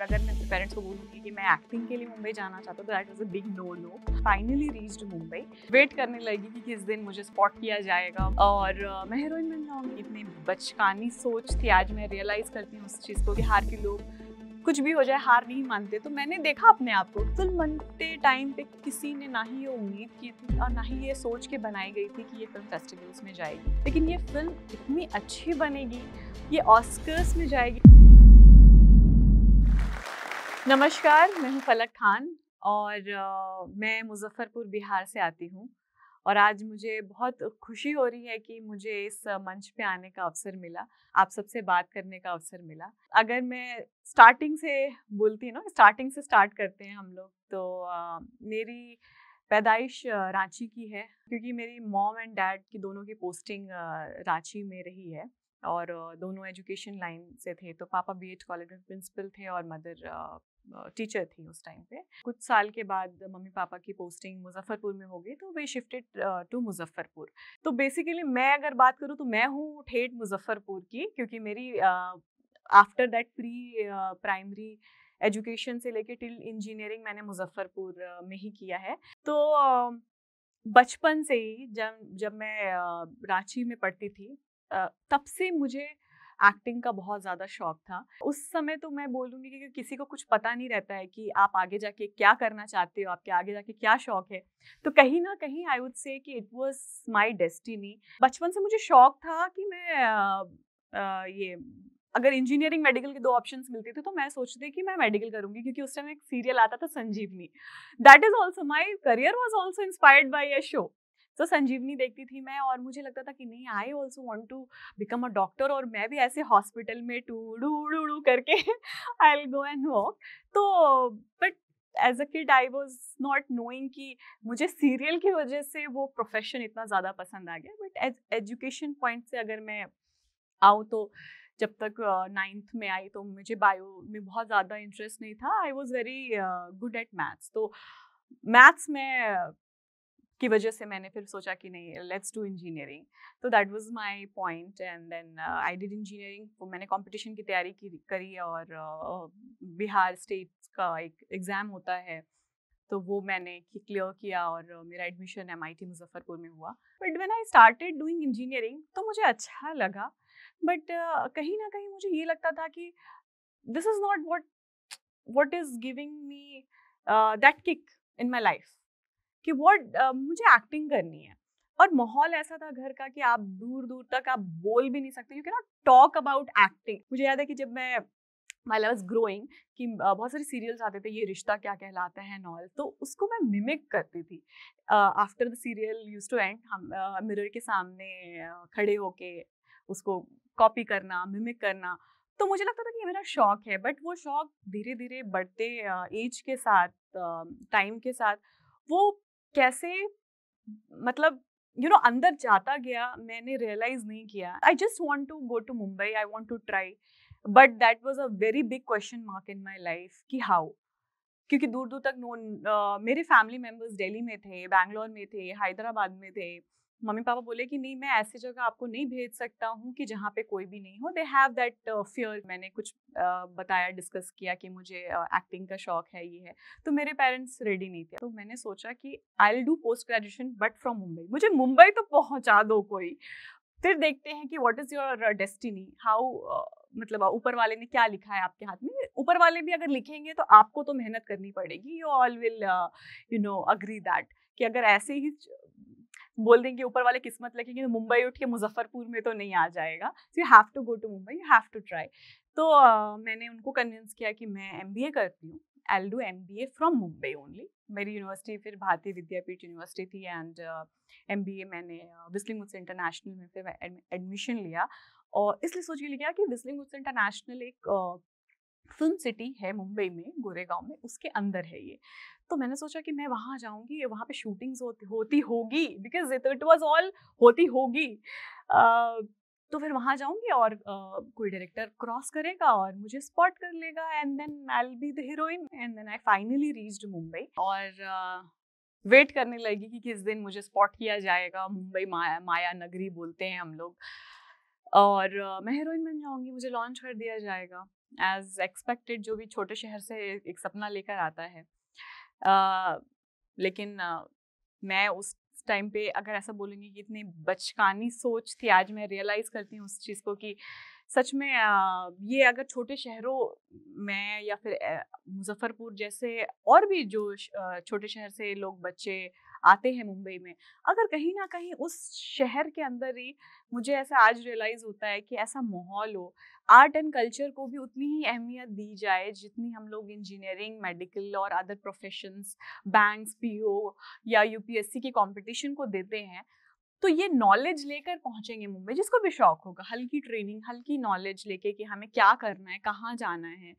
अगर मैं अपने पेरेंट्स को बोलूँगी कि मैं एक्टिंग के लिए मुंबई जाना चाहता हूँ तो that is a big no no finally reached Mumbai wait करने लगी कि किस दिन मुझे स्पॉट किया जाएगा और मैं हीरोइन बन जाऊँगी इतनी बचकानी सोच थी आज मैं रियलाइज़ करती हूँ उस चीज़ को कि हार के लोग कुछ भी हो जाए हार नहीं मानते तो मैंने देखा अपने आप को फिल्म तो बनते टाइम पे किसी ने ना ही ये उम्मीद की थी और ना ही ये सोच के बनाई गई थी कि ये फिल्म फेस्टिवल्स में जाएगी लेकिन ये फिल्म इतनी अच्छी बनेगी ये ऑस्कर्स में जाएगी नमस्कार मैं हूँ फलक खान और आ, मैं मुजफ्फरपुर बिहार से आती हूँ और आज मुझे बहुत खुशी हो रही है कि मुझे इस मंच पे आने का अवसर मिला आप सबसे बात करने का अवसर मिला अगर मैं स्टार्टिंग से बोलती ना स्टार्टिंग से स्टार्ट करते हैं हम लोग तो आ, मेरी पैदाइश रांची की है क्योंकि मेरी मॉम एंड डैड की दोनों की पोस्टिंग रांची में रही है और दोनों एजुकेशन लाइन से थे तो पापा बीएड कॉलेज में प्रिंसिपल थे और मदर टीचर थी उस टाइम पे कुछ साल के बाद मम्मी पापा की पोस्टिंग मुजफ्फरपुर में हो गई तो वे शिफ्टेड टू मुजफ्फरपुर तो बेसिकली मैं अगर बात करूँ तो मैं हूँ ठेठ मुजफ्फरपुर की क्योंकि मेरी after that pre primary education से लेके टिल इंजीनियरिंग मैंने मुजफ्फरपुर में ही किया है तो बचपन से ही जब जब मैं रांची में पढ़ती थी तब से मुझे एक्टिंग का बहुत ज़्यादा शौक था उस समय तो मैं बोलूँगी कि, कि किसी को कुछ पता नहीं रहता है कि आप आगे जाके क्या करना चाहते हो आपके आगे जाके क्या शौक है तो कहीं ना कहीं आई वुड से कि इट वॉज माई डेस्टिनी बचपन से मुझे शौक था कि मैं आ, आ, ये अगर इंजीनियरिंग मेडिकल के दो ऑप्शन मिलते थे तो मैं सोचती कि मैं मेडिकल करूंगी क्योंकि उस टाइम एक सीरियल आता था Sanjeevani that is also my career was also inspired by a show so so, Sanjeevani देखती थी मैं और मुझे लगता था कि नहीं I also want to become a doctor और मैं भी ऐसे हॉस्पिटल में टू डू डू डू करके आई गो एंड वॉक तो but as a kid I was not knowing कि मुझे सीरियल की वजह से वो प्रोफेशन इतना ज़्यादा पसंद आ गया बट एज एजुकेशन पॉइंट से अगर मैं आऊँ तो जब तक नाइन्थ uh, में आई तो मुझे बायो में बहुत ज़्यादा इंटरेस्ट नहीं था I was very good at maths तो मैथ्स में की वजह से मैंने फिर सोचा कि नहीं लेट्स डू इंजीनियरिंग तो that was my point and then I did engineering वो मैंने कंपटीशन की तैयारी की करी और uh, बिहार स्टेट का एक एग्ज़ाम होता है तो वो मैंने क्लियर किया और मेरा एडमिशन एम आई मुजफ्फरपुर में हुआ but when I started doing engineering तो मुझे अच्छा लगा बट uh, कहीं ना कहीं मुझे ये लगता था कि this is not what what is giving me that kick in my life कि वॉट मुझे एक्टिंग करनी है और माहौल ऐसा था घर का कि आप दूर दूर तक आप बोल भी नहीं सकते you can not talk about acting मुझे याद है कि जब मैं माई लव वॉज ग्रोइंग कि बहुत सारे सीरियल्स आते थे ये रिश्ता क्या कहलाता है नॉल तो उसको मैं मिमिक करती थी after the serial use to and हम मिरर के सामने खड़े होके उसको कॉपी करना मिमिक करना तो मुझे लगता था कि ये मेरा शौक है बट वो शौक धीरे धीरे बढ़ते एज के साथ टाइम के साथ वो कैसे मतलब यू नो अंदर जाता गया मैंने रियलाइज नहीं किया I just want to go to Mumbai I want to try but that was a very big question mark in my life कि हाउ क्योंकि दूर दूर तक नोन uh, मेरे फैमिली मेम्बर्स डेली में थे बैंगलोर में थे हैदराबाद में थे मम्मी पापा बोले कि नहीं मैं ऐसी जगह आपको नहीं भेज सकता हूँ कि जहाँ पे कोई भी नहीं हो दे हैव दैट फियर मैंने कुछ uh, बताया डिस्कस किया कि मुझे एक्टिंग uh, का शौक है ये है तो मेरे पेरेंट्स रेडी नहीं थे तो मैंने सोचा कि I will do post graduation but from Mumbai मुझे मुंबई तो पहुँचा दो कोई फिर देखते हैं कि what is your destiny how मतलब uh, ऊपर वाले ने क्या लिखा है आपके हाथ में ऊपर वाले भी अगर लिखेंगे तो आपको तो मेहनत करनी पड़ेगी you all will you know agree that कि अगर ऐसे ही बोल देंगे ऊपर वाले किस्मत लगेंगे तो मुंबई उठ के मुजफ्फरपुर में तो नहीं आ जाएगा so you have to go to Mumbai you have to try तो uh, मैंने उनको कन्विंस किया कि मैं एम करती हूँ I do M B A from Mumbai only मेरी यूनिवर्सिटी फिर भारतीय विद्यापीठ यूनिवर्सिटी थी एंड एम बी ए मैंने विस्लिंग उत्स इंटरनेशनल में फिर एडमिशन लिया और इसलिए सोच लिया कि विस्लिंग इंटरनेशनल एक फिल्म सिटी है मुंबई में गोरेगांव में उसके अंदर है ये तो मैंने सोचा कि मैं वहाँ जाऊँगी वहाँ पे शूटिंग्स होती होती होगी बिकॉज इट वॉज ऑल होती होगी तो फिर वहाँ जाऊँगी और कोई डायरेक्टर क्रॉस करेगा और मुझे स्पॉट कर लेगा and then I be the heroine and then I finally reached Mumbai और वेट करने लगी कि किस दिन मुझे स्पॉट किया जाएगा मुंबई माया माया नगरी बोलते हैं हम लोग और मैं हीरोइन बन जाऊँगी मुझे लॉन्च कर दिया जाएगा एज एक्सपेक्टेड जो भी छोटे शहर से एक सपना लेकर आता है आ, लेकिन आ, मैं उस टाइम पे अगर ऐसा बोलूँगी कि इतनी बचकानी सोच थी आज मैं रियलाइज़ करती हूँ उस चीज़ को कि सच में ये अगर छोटे शहरों में या फिर मुजफ्फरपुर जैसे और भी जो छोटे शहर से लोग बच्चे आते हैं मुंबई में अगर कहीं ना कहीं उस शहर के अंदर ही मुझे ऐसा आज रियलाइज होता है कि ऐसा माहौल हो आर्ट एंड कल्चर को भी उतनी ही अहमियत दी जाए जितनी हम लोग इंजीनियरिंग मेडिकल और अदर प्रोफेशंस बैंक्स पीओ या यूपीएससी के कंपटीशन को देते हैं तो ये नॉलेज लेकर पहुंचेंगे मुंबई जिसको भी शौक होगा हल्की ट्रेनिंग हल्की नॉलेज लेके कि हमें क्या करना है कहाँ जाना है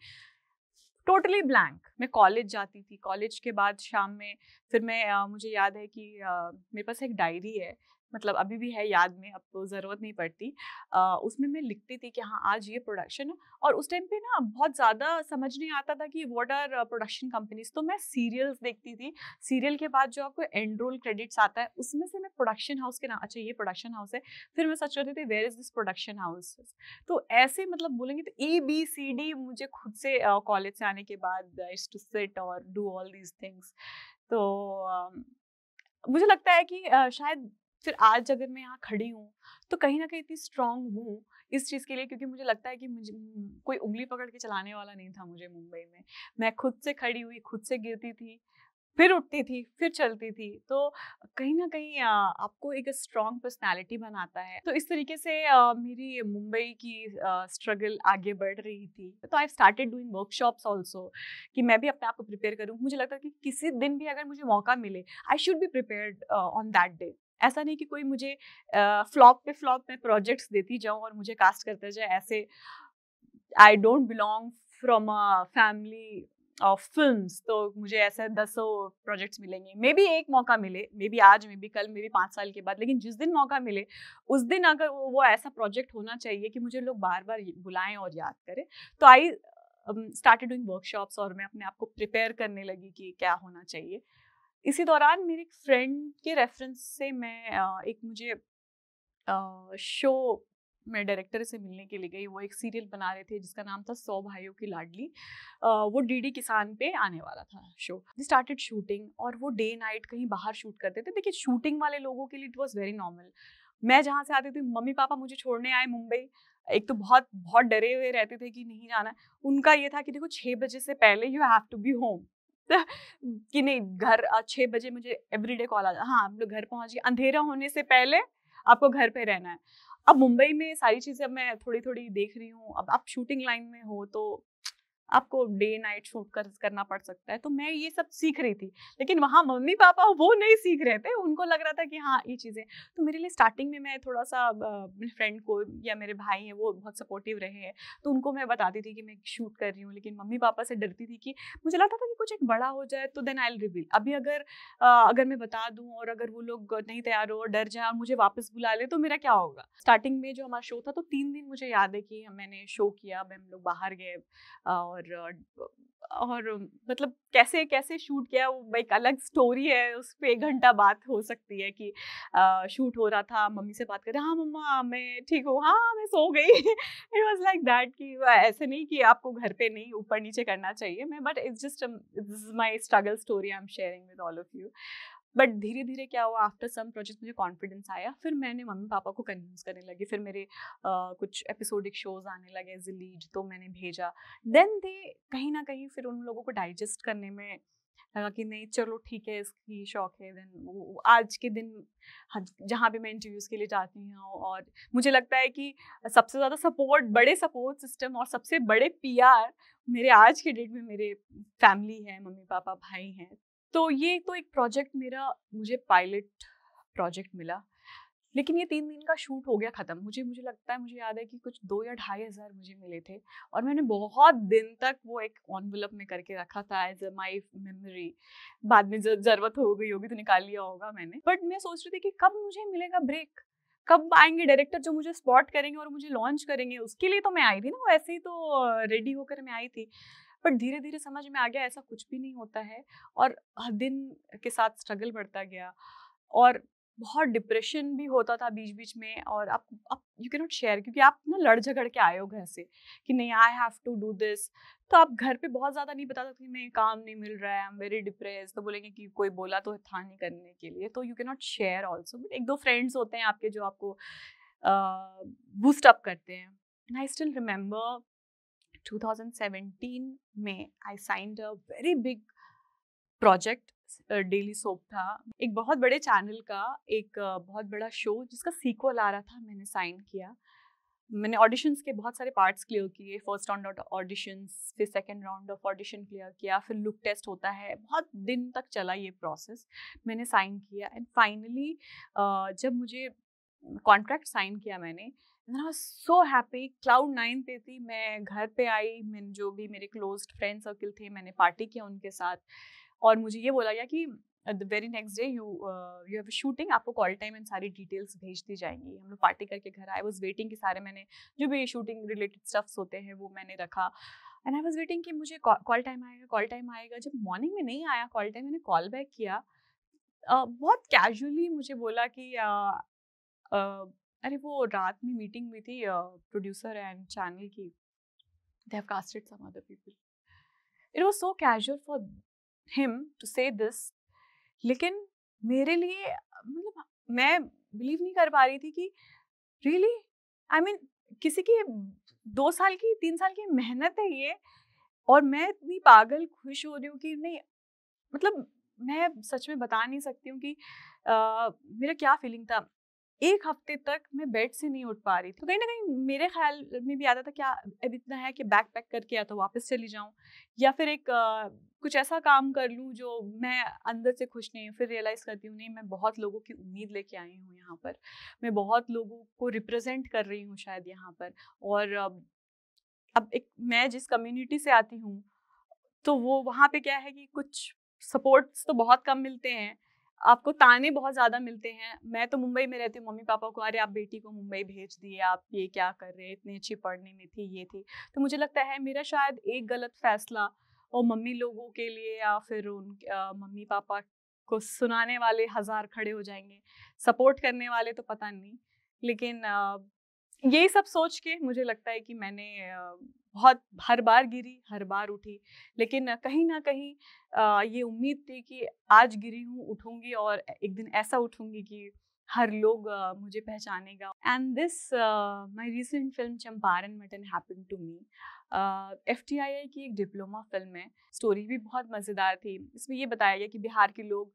टोटली ब्लैंक मैं कॉलेज जाती थी कॉलेज के बाद शाम में फिर मैं आ, मुझे याद है कि आ, मेरे पास एक डायरी है मतलब अभी भी है याद में अब तो ज़रूरत नहीं पड़ती उसमें मैं लिखती थी कि हाँ आज ये प्रोडक्शन है और उस टाइम पे ना बहुत ज़्यादा समझ नहीं आता था कि वॉट आर प्रोडक्शन कंपनीज तो मैं सीरियल्स देखती थी सीरियल के बाद जो आपको एंड रोल क्रेडिट्स आता है उसमें से मैं प्रोडक्शन हाउस के नाम अच्छा ये प्रोडक्शन हाउस है फिर मैं सच करती थी where is this production house तो ऐसे मतलब बोलेंगे तो ए बी सी डी मुझे खुद से कॉलेज से आने के बाद टू सेट और डू ऑल दीज थिंग्स तो मुझे लगता है कि शायद फिर आज अगर मैं यहाँ खड़ी हूँ तो कहीं ना कहीं इतनी स्ट्रांग हूँ इस चीज़ के लिए क्योंकि मुझे लगता है कि मुझे कोई उंगली पकड़ के चलाने वाला नहीं था मुझे मुंबई में मैं खुद से खड़ी हुई खुद से गिरती थी फिर उठती थी फिर चलती थी तो कहीं ना कहीं आपको एक स्ट्रॉन्ग पर्सनैलिटी बनाता है तो इस तरीके से मेरी मुंबई की स्ट्रगल आगे बढ़ रही थी तो I started doing workshops also कि मैं भी अपने आप को प्रिपेयर करूँ मुझे लगता है कि किसी दिन भी अगर मुझे मौका मिले I should be prepare on that day ऐसा नहीं कि कोई मुझे फ्लॉप पे फ्लॉप में प्रोजेक्ट्स देती जाऊँ और मुझे कास्ट करता जाए ऐसे I don't belong from a family of film तो मुझे ऐसे दसों प्रोजेक्ट्स मिलेंगे मे बी एक मौका मिले मे बी आज मे बी कल मे बी पाँच साल के बाद लेकिन जिस दिन मौका मिले उस दिन अगर वो ऐसा प्रोजेक्ट होना चाहिए कि मुझे लोग बार बार बुलाएं और याद करें तो आई स्टार्टेड डूइंग वर्कशॉप्स और मैं अपने आप को प्रिपेयर करने लगी कि क्या होना चाहिए इसी दौरान मेरे एक फ्रेंड के रेफरेंस से मैं एक मुझे शो मैं डायरेक्टर से मिलने के लिए गई वो एक सीरियल बना रहे थे जिसका नाम था सौ भाइयों की लाडली वो डीडी किसान पे आने वाला था शो दे स्टार्टेड शूटिंग और वो डे नाइट कहीं बाहर शूट करते थे देखिए शूटिंग वाले लोगों के लिए इट वॉज़ वेरी नॉर्मल मैं जहाँ से आती थी मम्मी पापा मुझे छोड़ने आए मुंबई एक तो बहुत बहुत डरे हुए रहते थे कि नहीं जाना उनका ये था कि देखो छः बजे से पहले you have to be home कि नहीं घर छः बजे मुझे एवरीडे कॉल आ जाता हाँ आप लोग घर पहुँच गए अंधेरा होने से पहले आपको घर पे रहना है अब मुंबई में सारी चीज़ें अब मैं थोड़ी थोड़ी देख रही हूँ अब आप शूटिंग लाइन में हो तो आपको डे नाइट शूट कर, करना पड़ सकता है तो मैं ये सब सीख रही थी लेकिन वहाँ मम्मी पापा वो नहीं सीख रहे थे उनको लग रहा था कि हाँ ये चीज़ें तो मेरे लिए स्टार्टिंग में मैं थोड़ा सा फ्रेंड को या मेरे भाई हैं वो बहुत सपोर्टिव रहे हैं तो उनको मैं बताती थी कि मैं शूट कर रही हूँ लेकिन मम्मी पापा से डरती थी कि मुझे लगता था कि कुछ एक बड़ा हो जाए तो देन आई रिवील अभी अगर अगर मैं बता दूँ और अगर वो लोग नहीं तैयार हो डर जाए और मुझे वापस बुला ले तो मेरा क्या होगा स्टार्टिंग में जो हमारा शो था तो तीन दिन मुझे याद है कि मैंने शो किया हम लोग बाहर गए और और और मतलब कैसे कैसे शूट किया वो एक अलग स्टोरी है उस पर एक घंटा बात हो सकती है कि आ, शूट हो रहा था मम्मी से बात कर रहे हाँ मम्मा मैं ठीक हूँ हाँ मैं सो गई इट वॉज लाइक दैट कि ऐसे नहीं कि आपको घर पे नहीं ऊपर नीचे करना चाहिए मैं but it's just my struggle story I am sharing with all of you but धीरे धीरे क्या हुआ आफ्टर सम प्रोजेक्ट मुझे कॉन्फिडेंस आया फिर मैंने मम्मी पापा को कन्विंस करने लगी फिर मेरे uh, कुछ एपिसोडिक शोज आने लगे एज ए लीड तो मैंने भेजा देन दे कहीं ना कहीं फिर उन लोगों को डाइजेस्ट करने में लगा कि नहीं चलो ठीक है इसकी शौक है देन आज के दिन हाँ, जहाँ भी मैं इंटरव्यूज़ के लिए जाती हूँ और मुझे लगता है कि सबसे ज़्यादा सपोर्ट बड़े सपोर्ट सिस्टम और सबसे बड़े पीआर मेरे आज के डेट में मेरे फैमिली है मम्मी पापा भाई हैं तो ये तो एक प्रोजेक्ट मेरा मुझे पायलट प्रोजेक्ट मिला लेकिन ये तीन दिन का शूट हो गया ख़त्म मुझे मुझे लगता है मुझे याद है कि कुछ दो या ढाई हज़ार मुझे मिले थे और मैंने बहुत दिन तक वो एक ऑनवलप में करके रखा था एज अ माई मेमोरी बाद में ज़रूरत हो गई होगी तो निकाल लिया होगा मैंने बट मैं सोच रही थी कि कब मुझे मिलेगा ब्रेक कब आएंगे डायरेक्टर जो मुझे स्पॉट करेंगे और मुझे लॉन्च करेंगे उसके लिए तो मैं आई थी ना वैसे ही तो रेडी होकर मैं आई थी बट धीरे धीरे समझ में आ गया ऐसा कुछ भी नहीं होता है और हर दिन के साथ स्ट्रगल बढ़ता गया और बहुत डिप्रेशन भी होता था बीच बीच में और आप आप यू कैन नॉट शेयर क्योंकि आप ना लड़ झगड़ के आए हो घर से कि नहीं I have to do this तो आप घर पे बहुत ज़्यादा नहीं बता सकते नहीं काम नहीं मिल रहा है आई एम वेरी डिप्रेस तो बोलेंगे कि कोई बोला तो था नहीं करने के लिए तो you can not share also but एक दो फ्रेंड्स होते हैं आपके जो आपको बूस्ट uh, अप करते हैं एंड आई स्टिल रिमेंबर 2017 में I signed a very big project daily soap था एक बहुत बड़े चैनल का एक uh, बहुत बड़ा शो जिसका सीक्वल आ रहा था मैंने साइन किया मैंने ऑडिशंस के बहुत सारे पार्ट्स क्लियर किए फर्स्ट राउंड ऑफ ऑडिशंस फिर second round of audition clear किया फिर लुक टेस्ट होता है बहुत दिन तक चला ये प्रोसेस मैंने साइन किया एंड फाइनली uh, जब मुझे कॉन्ट्रैक्ट साइन किया मैंने सो हैप्पी क्लाउड नाइन पे थी मैं घर पे आई मैंने जो भी मेरे क्लोज फ्रेंड सर्किल थे मैंने पार्टी किया उनके साथ और मुझे ये बोला गया कि the very next day you you have shooting आपको कॉल टाइम एंड सारी डिटेल्स भेज दी जाएंगी हम लोग पार्टी करके घर आए वॉज वेटिंग के सारे मैंने जो भी शूटिंग रिलेटेड स्टफ्स होते हैं वो मैंने रखा एंड आई वॉज वेटिंग कि मुझे कॉल टाइम आएगा कॉल टाइम आएगा जब मॉर्निंग में नहीं आया कॉल टाइम मैंने कॉल बैक किया uh, बहुत कैजुअली मुझे बोला कि uh, अरे वो रात में मीटिंग में थी प्रोड्यूसर एंड चैनल की they have casted some other people it was so casual for him to say this लेकिन मेरे लिए मतलब मैं बिलीव नहीं कर पा रही थी कि रियली आई मीन किसी की दो साल की तीन साल की मेहनत है ये और मैं इतनी पागल खुश हो रही हूँ कि नहीं मतलब मैं सच में बता नहीं सकती हूँ कि आ, मेरा क्या फीलिंग था एक हफ्ते तक मैं बेड से नहीं उठ पा रही थी तो कहीं ना कहीं मेरे ख्याल में भी आता था क्या अब इतना है कि बैग पैक करके या तो वापस चली जाऊँ या फिर एक आ, कुछ ऐसा काम कर लूँ जो मैं अंदर से खुश नहीं हूँ फिर रियलाइज़ करती हूँ नहीं मैं बहुत लोगों की उम्मीद लेके आई हूँ यहाँ पर मैं बहुत लोगों को रिप्रेजेंट कर रही हूँ शायद यहाँ पर और अब एक मैं जिस कम्युनिटी से आती हूँ तो वो वहाँ पे क्या है कि कुछ सपोर्ट्स तो बहुत कम मिलते हैं आपको ताने बहुत ज़्यादा मिलते हैं मैं तो मुंबई में रहती हूँ मम्मी पापा को अरे आप बेटी को मुंबई भेज दिए आप ये क्या कर रहे हैं इतनी अच्छी पढ़ने में थी ये थी तो मुझे लगता है मेरा शायद एक गलत फैसला और मम्मी लोगों के लिए या फिर उन मम्मी पापा को सुनाने वाले हज़ार खड़े हो जाएंगे सपोर्ट करने वाले तो पता नहीं लेकिन यही सब सोच के मुझे लगता है कि मैंने बहुत हर बार गिरी हर बार उठी लेकिन कहीं ना कहीं ये उम्मीद थी कि आज गिरी हूँ उठूँगी और एक दिन ऐसा उठूँगी कि हर लोग मुझे पहचानेगा and this my recent film and mutton happen to me F T I I की एक डिप्लोमा फिल्म है स्टोरी भी बहुत मज़ेदार थी इसमें यह बताया गया कि बिहार के लोग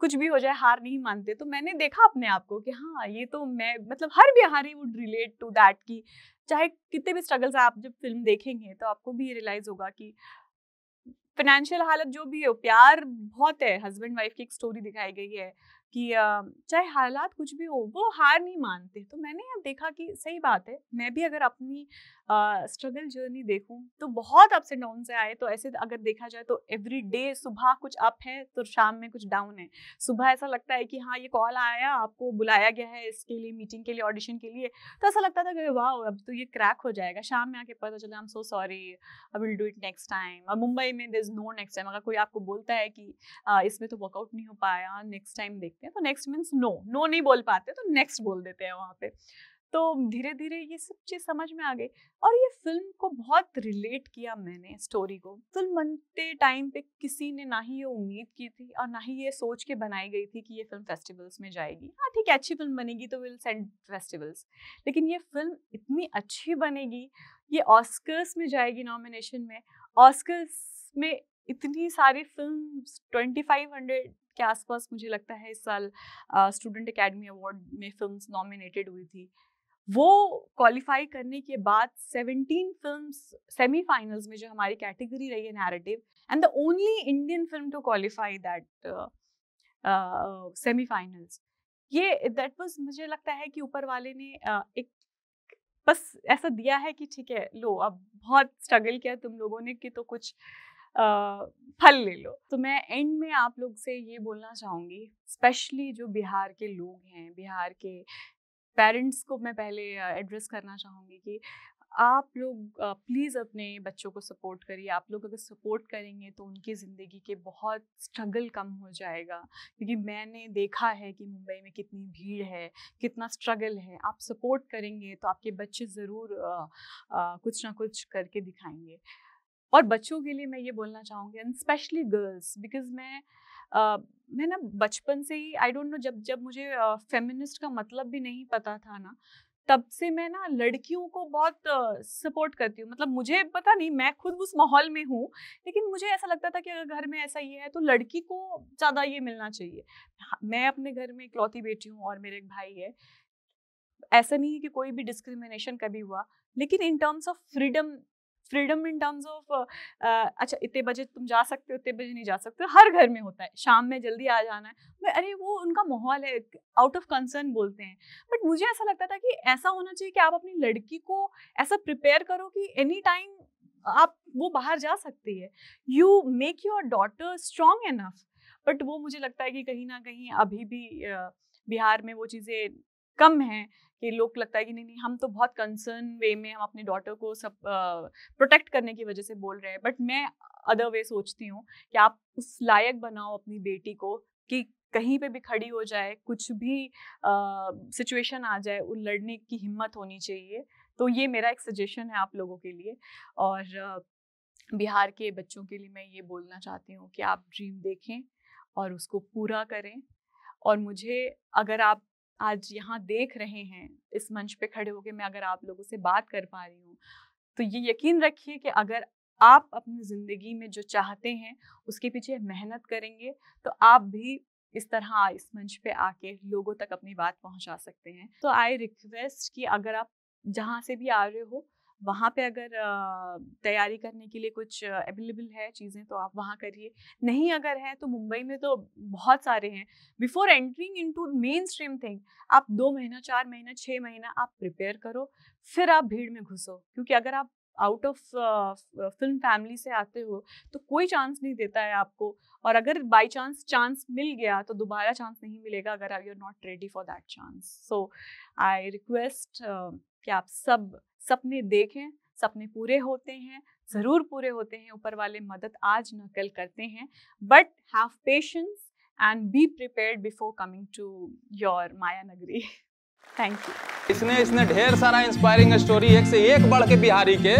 कुछ भी हो जाए हार नहीं मानते तो मैंने देखा अपने आप को कि हाँ ये तो मैं मतलब हर Bihari would relate to that कि चाहे कितने भी स्ट्रगल्स आप जब फिल्म देखेंगे तो आपको भी रियलाइज होगा कि फाइनेंशियल हालत जो भी हो प्यार बहुत है हस्बैंड वाइफ की एक स्टोरी दिखाई गई है कि चाहे हालात कुछ भी हो वो हार नहीं मानते तो मैंने अब देखा कि सही बात है मैं भी अगर अपनी स्ट्रगल जर्नी देखूं तो बहुत अप्स एंड डाउन से आए तो ऐसे अगर देखा जाए तो एवरी डे सुबह कुछ अप है तो शाम में कुछ डाउन है सुबह ऐसा लगता है कि हाँ ये कॉल आया आपको बुलाया गया है इसके लिए मीटिंग के लिए ऑडिशन के लिए तो ऐसा लगता था कि वाह अब तो ये क्रैक हो जाएगा शाम में आके पता चला I am so sorry I will do it next time और मुंबई में there is no next time अगर कोई आपको बोलता है कि इसमें तो वर्कआउट नहीं हो पाया नेक्स्ट टाइम देखते हैं तो नेक्स्ट मीन्स नो नो नहीं बोल पाते तो नेक्स्ट बोल देते हैं वहाँ पे तो धीरे धीरे ये सब चीज़ समझ में आ गई और ये फिल्म को बहुत रिलेट किया मैंने स्टोरी को फिल्म बनते टाइम पे किसी ने ना ही ये उम्मीद की थी और ना ही ये सोच के बनाई गई थी कि ये फिल्म फेस्टिवल्स में जाएगी हाँ ठीक है अच्छी फिल्म बनेगी तो विल सेंड फेस्टिवल्स लेकिन ये फिल्म इतनी अच्छी बनेगी ये ऑस्कर्स में जाएगी नॉमिनेशन में ऑस्कर्स में इतनी सारी फिल्म हंड्रेड के आसपास मुझे लगता है इस साल स्टूडेंट एकेडमी अवार्ड में फिल्म्स नॉमिनेटेड हुई थी वो क्वालिफाई करने के बाद 17 फिल्म सेमीफाइनल्स में जो हमारी कैटेगरी रही है narrative and the only Indian film to qualify that semifinals ये दैट वाज मुझे लगता है कि ऊपर वाले ने uh, एक बस ऐसा दिया है कि ठीक है लो अब बहुत स्ट्रगल किया तुम लोगों ने कि तो कुछ फल ले लो तो मैं एंड में आप लोग से ये बोलना चाहूँगी स्पेशली जो बिहार के लोग हैं बिहार के पेरेंट्स को मैं पहले एड्रेस करना चाहूँगी कि आप लोग प्लीज़ अपने बच्चों को सपोर्ट करिए आप लोग अगर सपोर्ट करेंगे तो उनकी ज़िंदगी के बहुत स्ट्रगल कम हो जाएगा क्योंकि मैंने देखा है कि मुंबई में कितनी भीड़ है कितना स्ट्रगल है आप सपोर्ट करेंगे तो आपके बच्चे ज़रूर कुछ ना कुछ करके दिखाएंगे और बच्चों के लिए मैं ये बोलना चाहूँगी एंड स्पेशली गर्ल्स बिकॉज मैं Uh, मैं ना बचपन से ही आई डोंट नो जब जब मुझे फेमिनिस्ट uh, का मतलब भी नहीं पता था ना तब से मैं ना लड़कियों को बहुत सपोर्ट uh, करती हूँ मतलब मुझे पता नहीं मैं खुद उस माहौल में हूँ लेकिन मुझे ऐसा लगता था कि अगर घर में ऐसा ये है तो लड़की को ज़्यादा ये मिलना चाहिए हाँ, मैं अपने घर में इकलौती बेटी हूँ और मेरे एक भाई है ऐसा नहीं है कि कोई भी डिस्क्रिमिनेशन कभी हुआ लेकिन in terms of freedom freedom in terms of अच्छा इतने बजे तुम जा सकते हो इतने बजे नहीं जा सकते हर घर में होता है शाम में जल्दी आ जाना है मैं अरे वो उनका माहौल है आउट ऑफ कंसर्न बोलते हैं बट मुझे ऐसा लगता था कि ऐसा होना चाहिए कि आप अपनी लड़की को ऐसा प्रिपेयर करो कि एनी टाइम आप वो बाहर जा सकती है you make your daughter strong enough but वो मुझे लगता है कि कहीं ना कहीं अभी भी बिहार में वो चीज़ें कम है कि लोग लगता है कि नहीं नहीं हम तो बहुत कंसर्न वे में हम अपने डॉटर को सब प्रोटेक्ट करने की वजह से बोल रहे हैं बट मैं अदर वे सोचती हूँ कि आप उस लायक बनाओ अपनी बेटी को कि कहीं पे भी खड़ी हो जाए कुछ भी सिचुएशन uh, आ जाए वो लड़ने की हिम्मत होनी चाहिए तो ये मेरा एक सजेशन है आप लोगों के लिए और uh, बिहार के बच्चों के लिए मैं ये बोलना चाहती हूँ कि आप ड्रीम देखें और उसको पूरा करें और मुझे अगर आप आज यहाँ देख रहे हैं इस मंच पे खड़े होकर मैं अगर आप लोगों से बात कर पा रही हूँ तो ये यकीन रखिए कि अगर आप अपनी ज़िंदगी में जो चाहते हैं उसके पीछे मेहनत करेंगे तो आप भी इस तरह इस मंच पे आके लोगों तक अपनी बात पहुंचा सकते हैं तो आई रिक्वेस्ट कि अगर आप जहाँ से भी आ रहे हो वहाँ पे अगर तैयारी करने के लिए कुछ अवेलेबल है चीज़ें तो आप वहाँ करिए नहीं अगर है तो मुंबई में तो बहुत सारे हैं before entering into mainstream thing आप दो महीना चार महीना छः महीना आप प्रिपेयर करो फिर आप भीड़ में घुसो क्योंकि अगर आप आउट ऑफ फिल्म फैमिली से आते हो तो कोई चांस नहीं देता है आपको और अगर बाई चांस चांस मिल गया तो दोबारा चांस नहीं मिलेगा अगर you are not ready for that chance so I request कि आप सब सपने देखें सपने पूरे होते हैं ज़रूर पूरे होते हैं ऊपर वाले मदद आज नकल कल करते हैं but have patience and be prepared before coming to your Maya Nagari thank you इसने इसने ढेर सारा इंस्पायरिंग स्टोरी एक से एक बढ़ के बिहारी के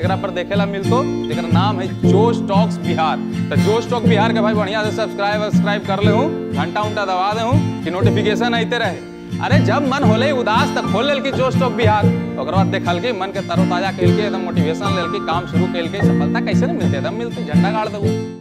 एक पर देखेला मिलतो एक नाम है जोश टॉक्स बिहार तो जोश टॉक बिहार के भाई बढ़िया से सब्सक्राइब सब्सक्राइब कर ले घंटा उंटा दबा दे कि नोटिफिकेशन आते रहे अरे जब मन होले उदास तो खोल लेल की जोश टोक बिहार ओकर बाद देखल की मन के तरोताजा कैल के एकदम मोटिवेशन लेल की काम शुरू कैल के सफलता कैसे न मिलते एकदम मिलती झंडा गाड़ दू